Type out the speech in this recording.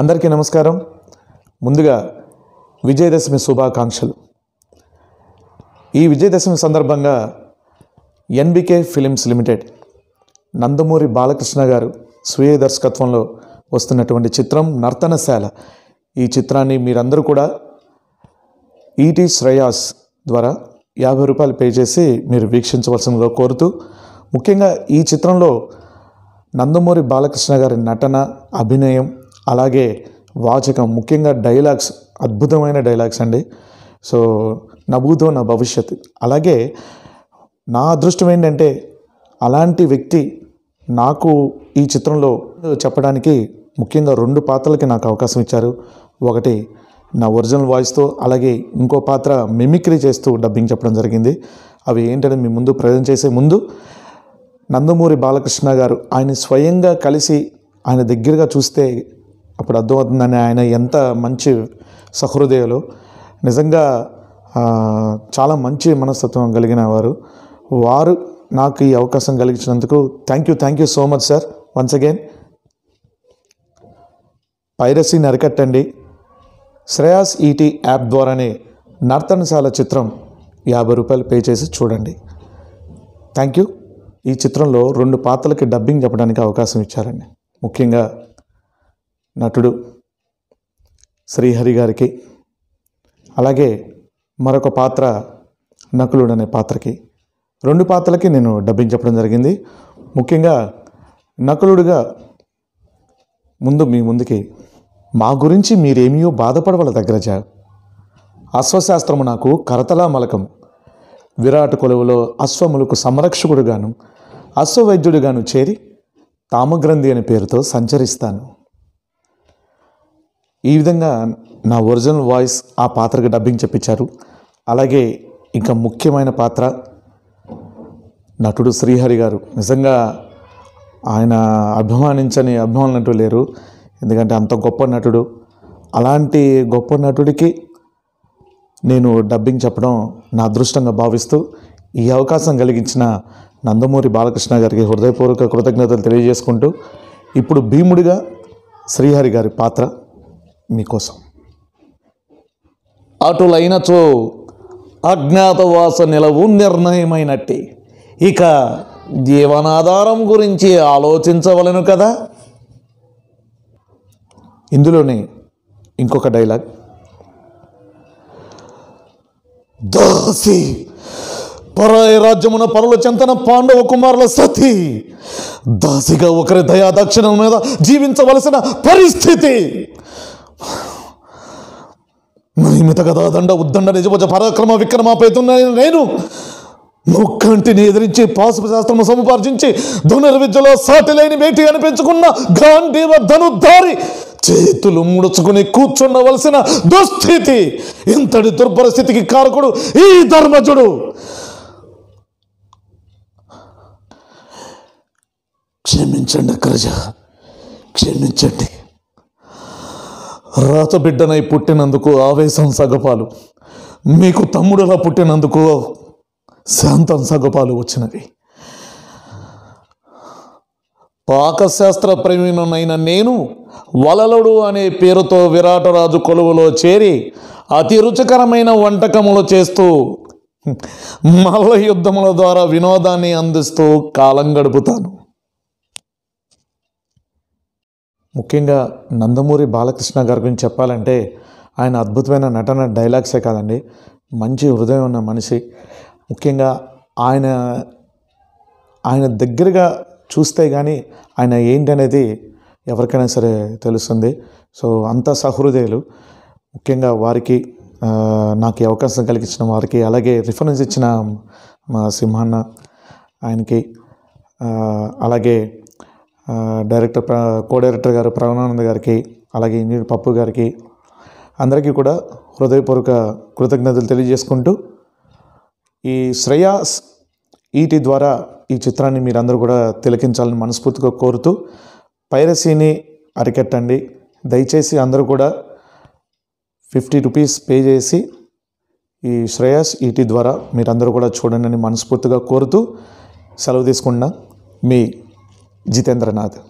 అందరికీ నమస్కారం ముందుగా విజయదశమి శుభాకాంక్షలు ఈ విజయదశమి సందర్భంగా ఎన్బికే ఫిలిమ్స్ లిమిటెడ్ నందమూరి బాలకృష్ణ గారు స్వీయ దర్శకత్వంలో వస్తున్నటువంటి చిత్రం నర్తనశాల ఈ చిత్రాన్ని మీరందరూ కూడా ఈటీ శ్రేయాస్ ద్వారా యాభై రూపాయలు పే చేసి మీరు వీక్షించవలసిందిగా కోరుతూ ముఖ్యంగా ఈ చిత్రంలో నందమూరి బాలకృష్ణ గారి నటన అభినయం అలాగే వాచకం ముఖ్యంగా డైలాగ్స్ అద్భుతమైన డైలాగ్స్ అండి సో నవ్వుతో నా భవిష్యత్ అలాగే నా అదృష్టం ఏంటంటే అలాంటి వ్యక్తి నాకు ఈ చిత్రంలో చెప్పడానికి ముఖ్యంగా రెండు పాత్రలకి నాకు అవకాశం ఇచ్చారు ఒకటి నా ఒరిజినల్ వాయిస్తో అలాగే ఇంకో పాత్ర మిమిక్రీ చేస్తూ డబ్బింగ్ చెప్పడం జరిగింది అవి ఏంటంటే మీ ముందు ప్రజెంట్ చేసే ముందు నందమూరి బాలకృష్ణ గారు ఆయన స్వయంగా కలిసి ఆయన దగ్గరగా చూస్తే అప్పుడు అర్థమవుతుందని ఆయన ఎంత మంచి సహృదయులు నిజంగా చాలా మంచి మనస్తత్వం కలిగిన వారు వారు నాకు ఈ అవకాశం కలిగించినందుకు thank you thank you so much sir once again పైరసీని అరికట్టండి శ్రేయాస్ ఈటీ యాప్ ద్వారానే నర్తనశాల చిత్రం యాభై రూపాయలు పే చేసి చూడండి థ్యాంక్ యూ ఈ చిత్రంలో రెండు పాత్రలకి డబ్బింగ్ చెప్పడానికి అవకాశం ఇచ్చారండి ముఖ్యంగా నటుడు శ్రీహరి గారికి అలాగే మరొక పాత్ర నకులుడు అనే పాత్రకి రెండు పాత్రలకి నేను డబ్బింగ్ చెప్పడం జరిగింది ముఖ్యంగా నకులుడుగా ముందు మీ ముందుకి మా గురించి మీరేమియో బాధపడవల దగ్గరజ అశ్వశాస్త్రము నాకు కరతలా మలకం విరాట్ కొలువులో అశ్వములకు సంరక్షకుడుగాను అశ్వవైద్యుడుగాను చేరి తామగ్రంథి అనే పేరుతో సంచరిస్తాను ఈ విధంగా నా ఒరిజినల్ వాయిస్ ఆ పాత్రకి డబ్బింగ్ చెప్పించారు అలాగే ఇంకా ముఖ్యమైన పాత్ర నటుడు శ్రీహరి గారు నిజంగా ఆయన అభిమానించని అభిమానులు నటుడు లేరు ఎందుకంటే అంత గొప్ప నటుడు అలాంటి గొప్ప నటుడికి నేను డబ్బింగ్ చెప్పడం నా అదృష్టంగా భావిస్తూ ఈ అవకాశం కలిగించిన నందమూరి బాలకృష్ణ గారికి హృదయపూర్వక కృతజ్ఞతలు తెలియజేసుకుంటూ ఇప్పుడు భీముడిగా శ్రీహరి గారి పాత్ర మీకోసం అటులైనచో అజ్ఞాతవాస నిలవు నిర్ణయమైనట్టి ఇక జీవనాధారం గురించి ఆలోచించవలను కదా ఇందులోనే ఇంకొక డైలాగ్ దాసి పరాయ రాజ్యమున పరుల చెంతన పాండవ కుమారుల సతీ దాసిగా ఒకరి దయా దక్షిణం మీద జీవించవలసిన పరిస్థితి మహిమిత కదా దండ ఉద్దండ నిజభుజ పరాక్రమ విక్రమాపేతున్నాను నేను ముక్కంటిని ఎదిరించి పాశుపు శాస్త్రము సముపార్జించి విద్యలో సాటి లేని వేటి అనిపించుకున్న గాంధీవ దారి చేతులు ముడుచుకుని కూర్చుండవలసిన దుస్థితి ఇంతటి దుర్పరిస్థితికి కారకుడు ఈ ధర్మజుడు క్షమించండి కరజ క్షమించండి రాతబిడ్డనై పుట్టినందుకు ఆవేశం సగపాలు మీకు తమ్ముడులా పుట్టినందుకు శాంతం సగపాలు వచ్చినవి పాకశాస్త్ర ప్రవీణునైన నేను వలలుడు అనే పేరుతో విరాటరాజు కొలువులో చేరి అతి రుచికరమైన వంటకములు చేస్తూ మల్ల యుద్ధముల ద్వారా వినోదాన్ని అందిస్తూ కాలం గడుపుతాను ముఖ్యంగా నందమూరి బాలకృష్ణ గారి గురించి చెప్పాలంటే ఆయన అద్భుతమైన నటన డైలాగ్సే కాదండి మంచి హృదయం ఉన్న మనిషి ముఖ్యంగా ఆయన ఆయన దగ్గరగా చూస్తే కానీ ఆయన ఏంటనేది ఎవరికైనా సరే తెలుస్తుంది సో అంత సహృదయులు ముఖ్యంగా వారికి నాకు అవకాశం కలిగించిన వారికి అలాగే రిఫరెన్స్ ఇచ్చిన మా సింహాన్న ఆయనకి అలాగే డైరెక్టర్ కో డైరెక్టర్ గారు ప్రవణానంద గారికి అలాగే ఇంజనీర్ పప్పు గారికి అందరికీ కూడా హృదయపూర్వక కృతజ్ఞతలు తెలియజేసుకుంటూ ఈ శ్రేయాస్ ఈటీ ద్వారా ఈ చిత్రాన్ని మీరందరూ కూడా తిలకించాలని మనస్ఫూర్తిగా కోరుతూ పైరసీని అరికెట్టండి దయచేసి అందరూ కూడా ఫిఫ్టీ రూపీస్ పే చేసి ఈ శ్రేయాస్ ఈటీ ద్వారా మీరందరూ కూడా చూడండి అని మనస్ఫూర్తిగా కోరుతూ సెలవు తీసుకున్న మీ Jitendranath